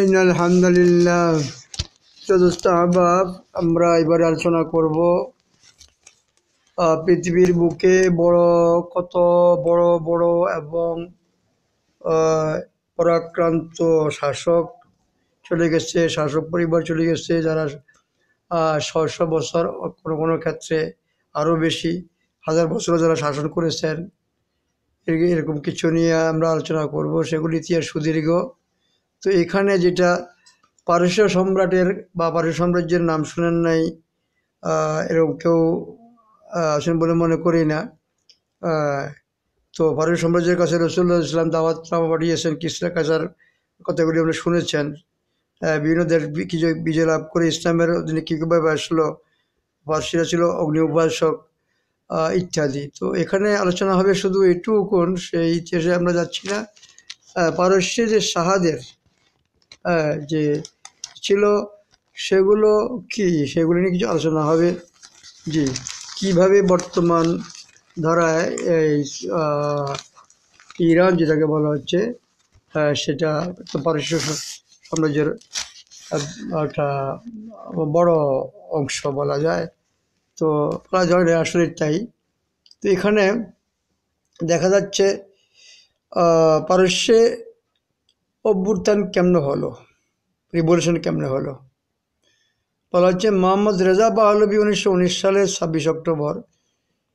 in আলহামদুলিল্লাহ চতুর্থ আহবাব আমরা এবার আলোচনা করব পৃথিবীর বুকে বড় কত বড় বড় এবং পরাক্রান্ত শাসক চলে গেছে শাসক পরিবার চলে গেছে যারা ছশ বছর কোনো কোনো ক্ষেত্রে আরও বেশি হাজার বছর যারা শাসন করেছেন এরকম কিছু নিয়ে আমরা আলোচনা করব সেগুলি ইতিহাস সুদীর্ঘ তো এখানে যেটা পারস্য সম্রাটের বা পারস্য সাম্রাজ্যের নাম শুনেন নাই এরকম কেউ আসেন বলে মনে করি না তো পারস্য সাম্রাজ্যের কাছে রসুল্লাহ ইসলাম দাওয়াত পাঠিয়েছেন কৃষ্ণা কাজার কথাগুলি আমরা শুনেছেন বিভিন্ন দেশ কিছু বিজয় লাভ করে ইসলামের অধীনে কীভাবে আসলো পার্সিরা ছিল অগ্নি উপাসক ইত্যাদি তো এখানে আলোচনা হবে শুধু এটুকু সেই ইতিহাসে আমরা যাচ্ছি না পারস্যের যে শাহাদের হ্যাঁ, যে ছিল সেগুলো কি সেগুলো নিয়ে কিছু আলোচনা হবে জি কিভাবে বর্তমান ধরায় এই ইরান যেটাকে বলা হচ্ছে হ্যাঁ, সেটা তো পারস্য সাম্রাজ্যের একটা বড় অংশ বলা যায় তো প্রায় যায় আসলে তাই তো এখানে দেখা যাচ্ছে পারস্যে অভ্যুত্থান কেমন হলো রিভলিউশন কেমন হলো বলা হচ্ছে মোহাম্মদ রেজা বাহলবি উনিশশো উনিশ সালের ছাব্বিশ অক্টোবর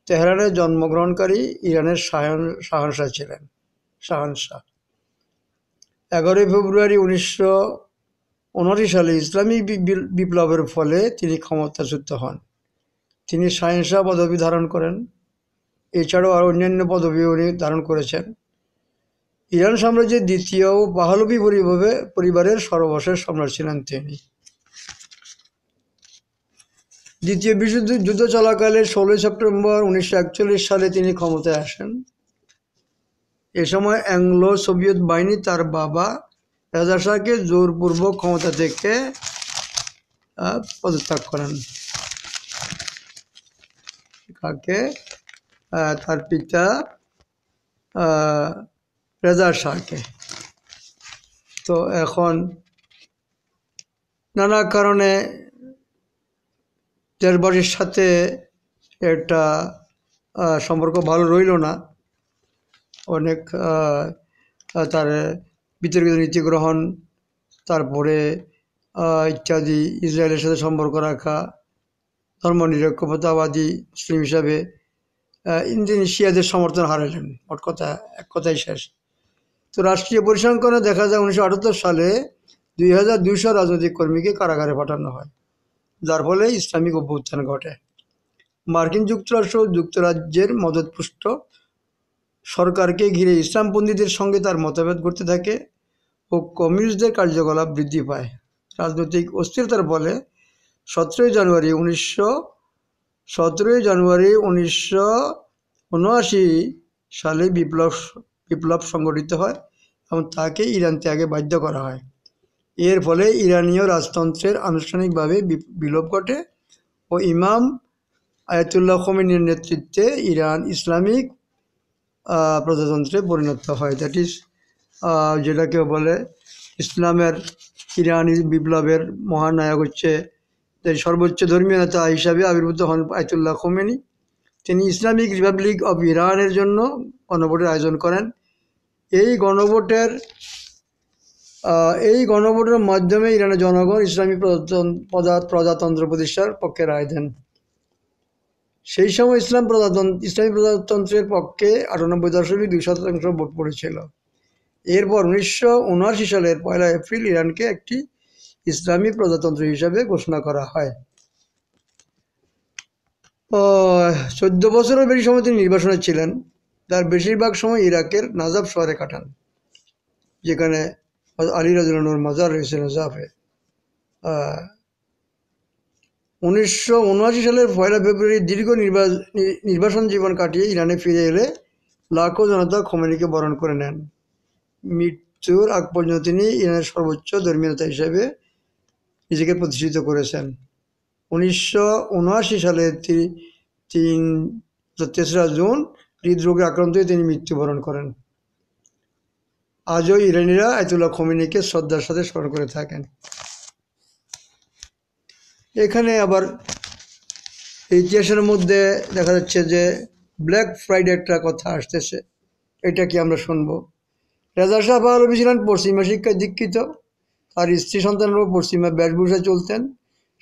তেহরানে জন্মগ্রহণকারী ইরানের শাহন শাহনশাহ ছিলেন শাহনশাহ এগারোই ফেব্রুয়ারি উনিশশো উনআশি সালে ইসলামিক বিপ্লবের ফলে তিনি ক্ষমতাচ্যুত হন তিনি শাহনশাহ পদবি ধারণ করেন এছাড়াও আরও অন্যান্য পদবি উনি ধারণ করেছেন ইরান সাম্রাজ্যের দ্বিতীয় পাহলবী পরিভাবে পরিবারের সর্বশেষ সম্রাট ছিলেন তিনি দ্বিতীয় বিশ্বযুদ্ধ যুদ্ধ চলাকালে ষোলোই সেপ্টেম্বর উনিশশো সালে তিনি ক্ষমতায় আসেন এ সময় অ্যাংলো সোভিয়েত বাহিনী তার বাবা রাজা শাহকে জোরপূর্বক ক্ষমতা থেকে পদত্যাগ করেন কাকে তার পিতা রেজার সারকে তো এখন নানা কারণে যার সাথে একটা সম্পর্ক ভালো রইল না অনেক তার বিতর্কিত নীতি গ্রহণ তারপরে ইত্যাদি ইসরায়েলের সাথে সম্পর্ক রাখা ধর্মনিরক্ষতাবাদী মুসলিম হিসাবে ইন্দোনেশিয়াদের সমর্থন হারালেন মোট কথা এক কথাই শেষ তো রাষ্ট্রীয় পরিসংখ্যানে দেখা যায় উনিশশো সালে দুই হাজার দুইশো রাজনৈতিক কর্মীকে কারাগারে পাঠানো হয় যার ফলে ইসলামিক অভ্যুত্থান ঘটে মার্কিন যুক্তরাষ্ট্র যুক্তরাজ্যের মদতপুষ্ট সরকারকে ঘিরে ইসলামপন্থীদের সঙ্গে তার মতভেদ করতে থাকে ও কমিউনিস্টদের কার্যকলাপ বৃদ্ধি পায় রাজনৈতিক অস্থিরতার ফলে সতেরোই জানুয়ারি উনিশশো সতেরোই জানুয়ারি উনিশশো সালে বিপ্লব বিপ্লব সংগঠিত হয় এবং তাকে ইরান ত্যাগে বাধ্য করা হয় এর ফলে ইরানীয় রাজতন্ত্রের আনুষ্ঠানিকভাবে বিলোপ ঘটে ও ইমাম আয়াতুল্লাহ খমিনীর নেতৃত্বে ইরান ইসলামিক প্রজাতন্ত্রে পরিণত হয় দ্যাট ইজ যেটাকে বলে ইসলামের ইরানি বিপ্লবের মহানায়ক হচ্ছে সর্বোচ্চ ধর্মীয় নেতা হিসাবে আবির্ভূত হন আয়তুল্লাহ খোমেনি তিনি ইসলামিক রিপাবলিক অব ইরানের জন্য গণভোটের আয়োজন করেন এই গণভোটের এই গণভোটের মাধ্যমে ইরানের জনগণ ইসলামী প্রজাতন্ত্র প্রতিষ্ঠার পক্ষে রায় দেন সেই সময় ইসলাম প্রজাতন্ত্র ইসলামী প্রজাতন্ত্রের পক্ষে আটানব্বই দশমিক দুই শতাংশ ভোট পড়েছিল এরপর উনিশশো উনআশি সালের পয়লা এপ্রিল ইরানকে একটি ইসলামী প্রজাতন্ত্র হিসাবে ঘোষণা করা হয় চোদ্দ বছরের বেশি সময় তিনি নির্বাসনে ছিলেন তার বেশিরভাগ সময় ইরাকের নাজাব শহরে কাটান যেখানে আলী রাজুলানুর মাজার রয়েছে নাজাফে উনিশশো উনআশি সালের পয়লা ফেব্রুয়ারি দীর্ঘ নির্বাসন জীবন কাটিয়ে ইরানে ফিরে এলে লাখো জনতা খোমেনিকে বরণ করে নেন মৃত্যুর আগ পর্যন্ত তিনি ইরানের সর্বোচ্চ ধর্মীয় নেতা হিসেবে নিজেকে প্রতিষ্ঠিত করেছেন উনিশশো উনআশি সালে তিন তেসরা জুন হৃদরোগে আক্রান্ত হয়ে তিনি মৃত্যুবরণ করেন আজও ইরানিরা আয়তুল্লাহ খমিনিকে শ্রদ্ধার সাথে স্মরণ করে থাকেন এখানে আবার ইতিহাসের মধ্যে দেখা যাচ্ছে যে ব্ল্যাক ফ্রাইডে একটা কথা আসতেছে এটা কি আমরা শুনবো রাজা শাহ পাহলবি ছিলেন পশ্চিমা শিক্ষায় দীক্ষিত তার স্ত্রী সন্তানের পশ্চিমা বেশভূষায় চলতেন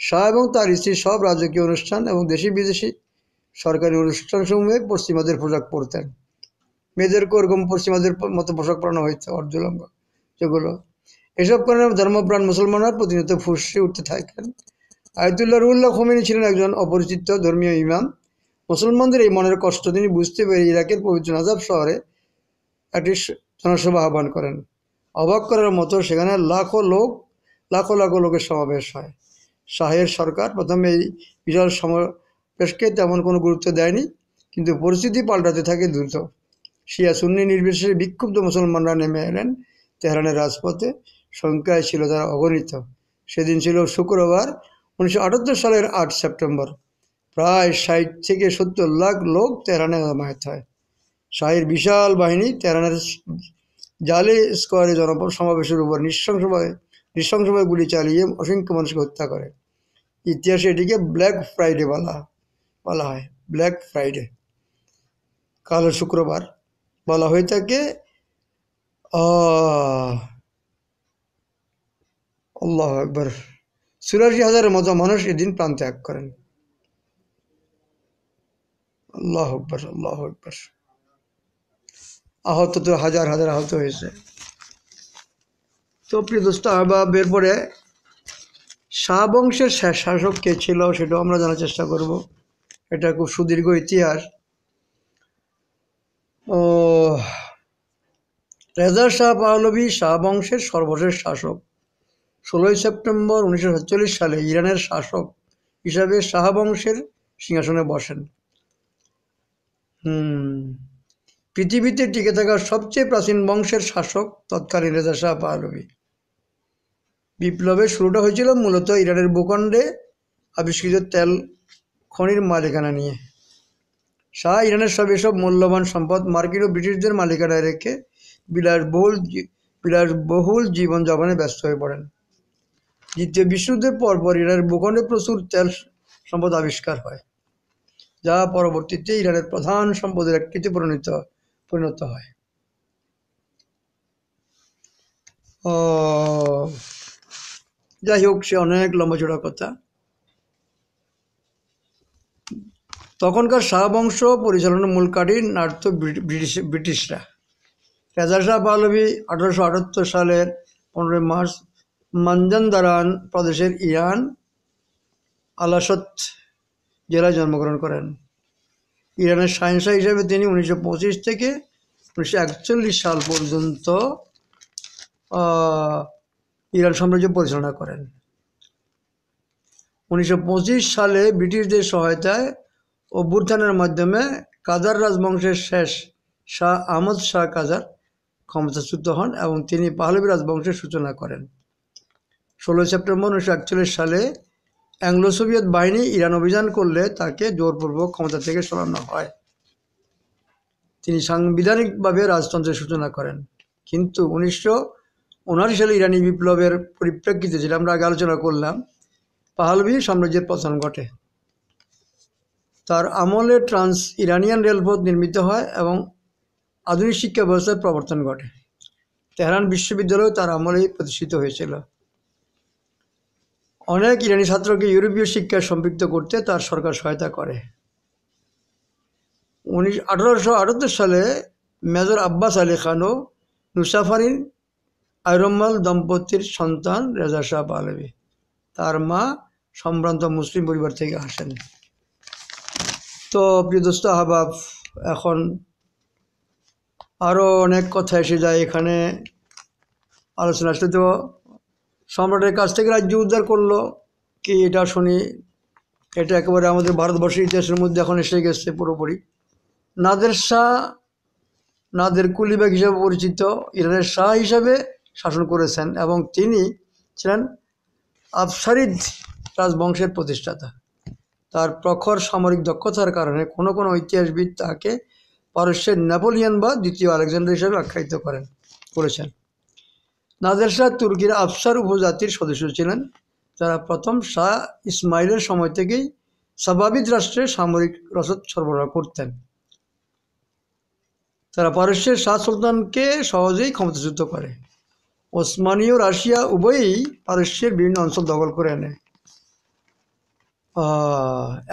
শাহ এবং তার স্ত্রী সব রাজকীয় অনুষ্ঠান এবং দেশি বিদেশি সরকারি অনুষ্ঠানসমূহে পশ্চিমাদের পোশাক পরতেন মেয়েদেরকে ওরকম পশ্চিমাদের মতো পোশাক পরানো হয়েছে অর্ধলঙ্গ যেগুলো এসব কারণে ধর্মপ্রাণ মুসলমানরা প্রতিনিয়ত ফুসে উঠতে থাকেন আয়তুল্লাহ রুল্লাহ খোমেনি ছিলেন একজন অপরিচিত ধর্মীয় ইমাম মুসলমানদের এই মনের কষ্ট তিনি বুঝতে পেরে ইরাকের পবিত্র নাজাব শহরে একটি জনসভা আহ্বান করেন অবাক করার মতো সেখানে লাখো লোক লাখো লাখো লোকের সমাবেশ হয় শাহের সরকার প্রথমে এই বিশাল সম পেশকে তেমন কোনো গুরুত্ব দেয়নি কিন্তু পরিস্থিতি পাল্টাতে থাকে দ্রুত শিয়া সুন্নি নির্বিশেষে বিক্ষুব্ধ মুসলমানরা নেমে এলেন তেহরানের রাজপথে সংখ্যায় ছিল তারা অগণিত সেদিন ছিল শুক্রবার উনিশশো সালের আট সেপ্টেম্বর প্রায় ষাট থেকে সত্তর লাখ লোক তেহরানে জমায়েত হয় শাহের বিশাল বাহিনী তেহরানের জালে স্কোয়ারে সমাবেশের উপর নৃশংসভাবে নৃশংসভাবে গুলি চালিয়ে অসংখ্য মানুষকে হত্যা করে ইতিহাসে এটিকে ব্ল্যাক ফ্রাইডে বলা বলা হয় ব্ল্যাক ফ্রাইডে কালো শুক্রবার বলা হয়ে থাকে আল্লাহ একবার চুরাশি হাজারের মতো মানুষ এদিন প্রাণ ত্যাগ করেন আল্লাহ একবার আল্লাহ একবার আহত তো হাজার হাজার আহত হয়েছে তো প্রিয় দোস্ত আহবাব এরপরে শাহ বংশের শেষ শাসক কে ছিল সেটাও আমরা জানার চেষ্টা করব এটা খুব সুদীর্ঘ ইতিহাস ও রেজা শাহ পাহলবী শাহ বংশের সর্বশেষ শাসক ষোলোই সেপ্টেম্বর উনিশশো সালে ইরানের শাসক হিসাবে শাহ বংশের সিংহাসনে বসেন হুম পৃথিবীতে টিকে থাকা সবচেয়ে প্রাচীন বংশের শাসক তৎকালীন রেজা শাহ পাহলবী বিপ্লবের শুরুটা হয়েছিল মূলত ইরানের ভূখণ্ডে আবিষ্কৃত তেল খনির মালিকানা নিয়ে শাহ ইরানের সব এসব মূল্যবান সম্পদ মার্কিন ও ব্রিটিশদের মালিকানায় রেখে বিলাসবহুল বিলাসবহুল জীবনযাপনে ব্যস্ত হয়ে পড়েন দ্বিতীয় বিশ্বযুদ্ধের পরপর ইরানের ভূখণ্ডে প্রচুর তেল সম্পদ আবিষ্কার হয় যা পরবর্তীতে ইরানের প্রধান সম্পদের একটিতে পরিণত পরিণত হয় যাই হোক সে অনেক লম্বা চড়া কথা তখনকার শাহবংশ পরিচালনার মূল কাঠি নাড়ত ব্রিটিশ ব্রিটিশরা রাজা শাহ পাহলভি আঠারোশো আটাত্তর সালের পনেরোই মার্চ মঞ্জনদারান প্রদেশের ইরান আলাসত জেলায় জন্মগ্রহণ করেন ইরানের সায়েন্সা হিসেবে তিনি উনিশশো থেকে উনিশশো সাল পর্যন্ত ইরান সাম্রাজ্য পরিচালনা করেন উনিশশো সালে ব্রিটিশদের সহায়তায় অভ্যুত্থানের মাধ্যমে কাজার রাজবংশের শেষ শাহ আহমদ শাহ কাজার ক্ষমতাচ্যুত হন এবং তিনি পাহলবী রাজবংশের সূচনা করেন ষোলো সেপ্টেম্বর উনিশশো সালে অ্যাংলো সোভিয়েত বাহিনী ইরান অভিযান করলে তাকে জোরপূর্বক ক্ষমতা থেকে সরানো হয় তিনি সাংবিধানিকভাবে রাজতন্ত্রের সূচনা করেন কিন্তু উনিশশো সালে ইরানি বিপ্লবের পরিপ্রেক্ষিতে যেটা আমরা আগে আলোচনা করলাম পাহালবি সাম্রাজ্যের পতন ঘটে তার আমলে ট্রান্স ইরানিয়ান রেলপথ নির্মিত হয় এবং আধুনিক শিক্ষা ব্যবস্থার প্রবর্তন ঘটে তেহরান বিশ্ববিদ্যালয় তার আমলেই প্রতিষ্ঠিত হয়েছিল অনেক ইরানি ছাত্রকে ইউরোপীয় শিক্ষায় সম্পৃক্ত করতে তার সরকার সহায়তা করে উনিশ আটাত্তর সালে মেজর আব্বাস আলী খানও নুসাফারিন আইরম্মাল দম্পতির সন্তান রেজা শাহ পালবি তার মা সম্ভ্রান্ত মুসলিম পরিবার থেকে আসেন তো প্রিয় দোস্ত আহবাব এখন আরও অনেক কথা এসে যায় এখানে আলোচনা আসলে তো সম্রাটের কাছ থেকে রাজ্য উদ্ধার করলো কি এটা শুনি এটা একেবারে আমাদের ভারতবর্ষের ইতিহাসের মধ্যে এখন এসে গেছে পুরোপুরি নাদের শাহ নাদের কুলিবাগ হিসাবে পরিচিত ইরানের শাহ হিসাবে শাসন করেছেন এবং তিনি ছিলেন আফসারিদ রাজবংশের প্রতিষ্ঠাতা তার প্রখর সামরিক দক্ষতার কারণে কোনো কোনো ঐতিহাসবিদ তাকে পারস্যের নেপোলিয়ান বা দ্বিতীয় আলেকজান্ডার হিসেবে আখ্যায়িত করেন করেছেন নাদের শাহ তুর্কির আফসার উপজাতির সদস্য ছিলেন যারা প্রথম শাহ ইসমাইলের সময় থেকেই স্বাভাবিক রাষ্ট্রে সামরিক রসদ সরবরাহ করতেন তারা পারস্যের শাহ সুলতানকে সহজেই ক্ষমতাচ্যুত করে ওসমানীয় রাশিয়া উভয়ই পারস্যের বিভিন্ন অঞ্চল দখল করে নেয়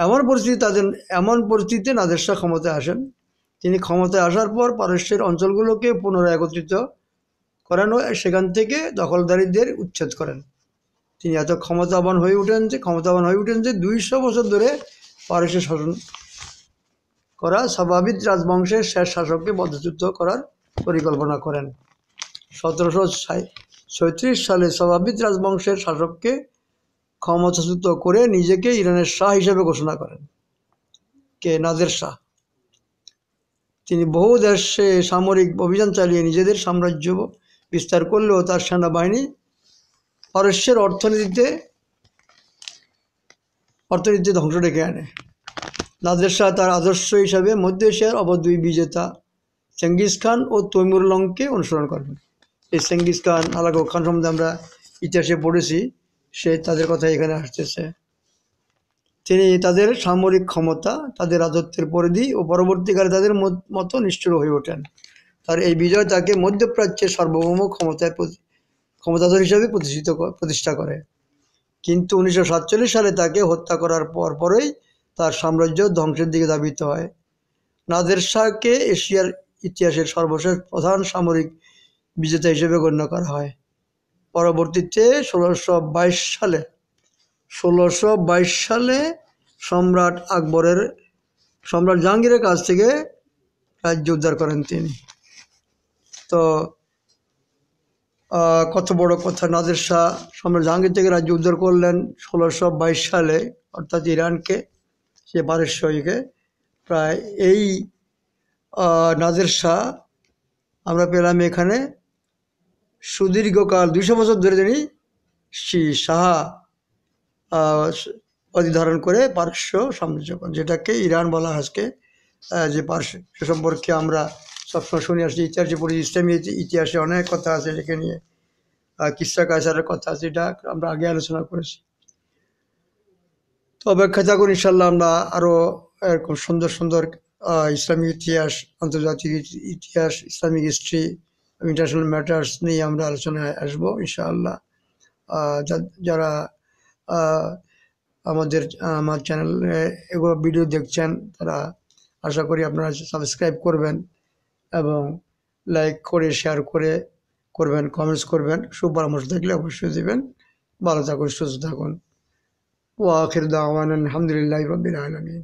এমন পরিস্থিতি তাদের এমন পরিস্থিতিতে নাদের শাহ ক্ষমতায় আসেন তিনি ক্ষমতায় আসার পর পারস্যের অঞ্চলগুলোকে পুনরায় একত্রিত করেন ও সেখান থেকে দখলদারীদের উচ্ছেদ করেন তিনি এত ক্ষমতাবান হয়ে উঠেন যে ক্ষমতাবান হয়ে উঠেন যে দুইশো বছর ধরে পারস্য শাসন করা স্বাভাবিক রাজবংশের শেষ শাসককে বদ্ধচ্যুত করার পরিকল্পনা করেন সতেরোশো ছয়ত্রিশ সালে স্বাভাবিক রাজবংশের শাসককে ক্ষমতাচ্যুত করে নিজেকে ইরানের শাহ হিসেবে ঘোষণা করেন কে নাদের শাহ তিনি বহু দেশে সামরিক অভিযান চালিয়ে নিজেদের সাম্রাজ্য বিস্তার করলেও তার সেনাবাহিনী পারস্যের অর্থনীতিতে অর্থনীতিতে ধ্বংস ডেকে আনে নাদের শাহ তার আদর্শ হিসাবে মধ্য এশিয়ার দুই বিজেতা চেঙ্গিস খান ও তৈমুর লংকে অনুসরণ করেন এই চেঙ্গিস খান আলাগো খান সম্বন্ধে আমরা ইতিহাসে পড়েছি সে তাদের কথা এখানে আসতেছে তিনি তাদের সামরিক ক্ষমতা তাদের রাজত্বের পরিধি ও পরবর্তীকালে তাদের মতো নিষ্ঠুর হয়ে ওঠেন তার এই বিজয় তাকে মধ্যপ্রাচ্যের সার্বভৌম ক্ষমতায় ক্ষমতাধর হিসাবে প্রতিষ্ঠিত প্রতিষ্ঠা করে কিন্তু উনিশশো সালে তাকে হত্যা করার পর পরই তার সাম্রাজ্য ধ্বংসের দিকে ধাবিত হয় নাদের শাহকে এশিয়ার ইতিহাসের সর্বশেষ প্রধান সামরিক বিজেতা হিসেবে গণ্য করা হয় পরবর্তীতে ষোলোশো সালে ষোলোশো সালে সম্রাট আকবরের সম্রাট জাহাঙ্গীরের কাছ থেকে রাজ্য উদ্ধার করেন তিনি তো কত বড় কথা নাদের শাহ সম্রাট জাহাঙ্গীর থেকে রাজ্য উদ্ধার করলেন ষোলোশো সালে অর্থাৎ ইরানকে সে বারেশ্বরীকে প্রায় এই নাদের শাহ আমরা পেলাম এখানে সুদীর্ঘকাল দুইশো বছর ধরে তিনি শ্রী সাহা অধিধারণ করে পার্শ্ব সাম্রাজ্য যেটাকে ইরান বলা আজকে যে পার্শ্ব সে সম্পর্কে আমরা সবসময় শুনে আসছি ইতিহাসে পড়ি ইসলামী ইতিহাসে অনেক কথা আছে এটাকে নিয়ে কিসা কায়সারের কথা আছে এটা আমরা আগে আলোচনা করেছি তো অপেক্ষা থাকুন ইনশাল্লাহ আমরা আরও এরকম সুন্দর সুন্দর ইসলামিক ইতিহাস আন্তর্জাতিক ইতিহাস ইসলামিক হিস্ট্রি ইন্টারন্যাশনাল ম্যাটার্স নিয়ে আমরা আলোচনায় আসবো ইনশাআল্লাহ যারা আমাদের আমার চ্যানেলে এগুলো ভিডিও দেখছেন তারা আশা করি আপনারা সাবস্ক্রাইব করবেন এবং লাইক করে শেয়ার করে করবেন কমেন্টস করবেন সুপরামর্শ থাকলে অবশ্যই দেবেন ভালো থাকুন সুস্থ থাকুন ও আখির দাওয়ান আলহামদুলিল্লাহ রবিল আলমী